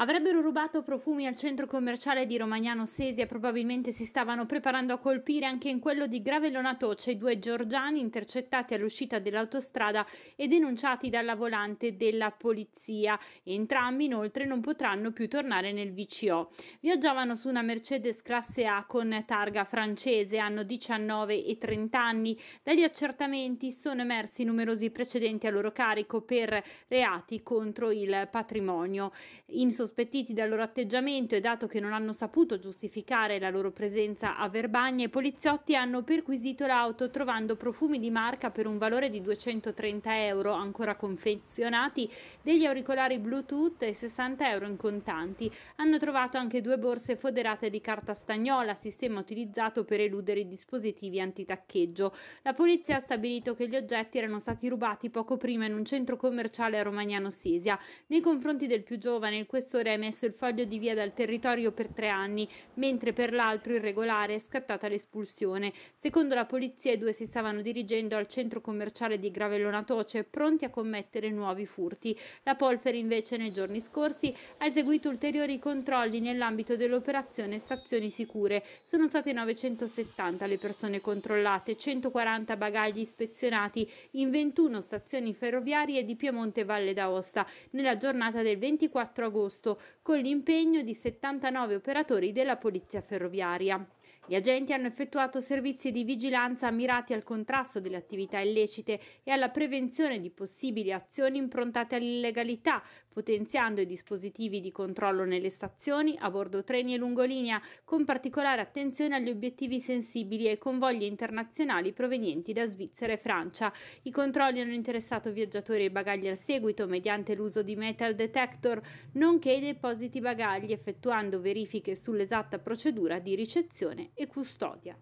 Avrebbero rubato profumi al centro commerciale di Romagnano Sesia e probabilmente si stavano preparando a colpire anche in quello di Gravellonatoce i due giorgiani intercettati all'uscita dell'autostrada e denunciati dalla volante della polizia. Entrambi inoltre non potranno più tornare nel VCO. Viaggiavano su una Mercedes classe A con targa francese, hanno 19 e 30 anni. Dagli accertamenti sono emersi numerosi precedenti a loro carico per reati contro il patrimonio. In sost- Sospettiti dal loro atteggiamento e dato che non hanno saputo giustificare la loro presenza a Verbagna, i poliziotti hanno perquisito l'auto trovando profumi di marca per un valore di 230 euro ancora confezionati, degli auricolari Bluetooth e 60 euro in contanti. Hanno trovato anche due borse foderate di carta stagnola, sistema utilizzato per eludere i dispositivi antitaccheggio. La polizia ha stabilito che gli oggetti erano stati rubati poco prima in un centro commerciale a Romagnano Sesia. Nei confronti del più giovane, questo lavoratore ha emesso il foglio di via dal territorio per tre anni, mentre per l'altro irregolare è scattata l'espulsione. Secondo la polizia i due si stavano dirigendo al centro commerciale di Gravellona Toce, pronti a commettere nuovi furti. La Polferi invece nei giorni scorsi ha eseguito ulteriori controlli nell'ambito dell'operazione Stazioni Sicure. Sono state 970 le persone controllate, 140 bagagli ispezionati in 21 stazioni ferroviarie di Piemonte e Valle d'Aosta nella giornata del 24 agosto con l'impegno di 79 operatori della Polizia Ferroviaria. Gli agenti hanno effettuato servizi di vigilanza mirati al contrasto delle attività illecite e alla prevenzione di possibili azioni improntate all'illegalità, potenziando i dispositivi di controllo nelle stazioni, a bordo treni e lungolinea, con particolare attenzione agli obiettivi sensibili e convogli internazionali provenienti da Svizzera e Francia. I controlli hanno interessato viaggiatori e bagagli al seguito mediante l'uso di metal detector, nonché i depositi bagagli, effettuando verifiche sull'esatta procedura di ricezione e custodia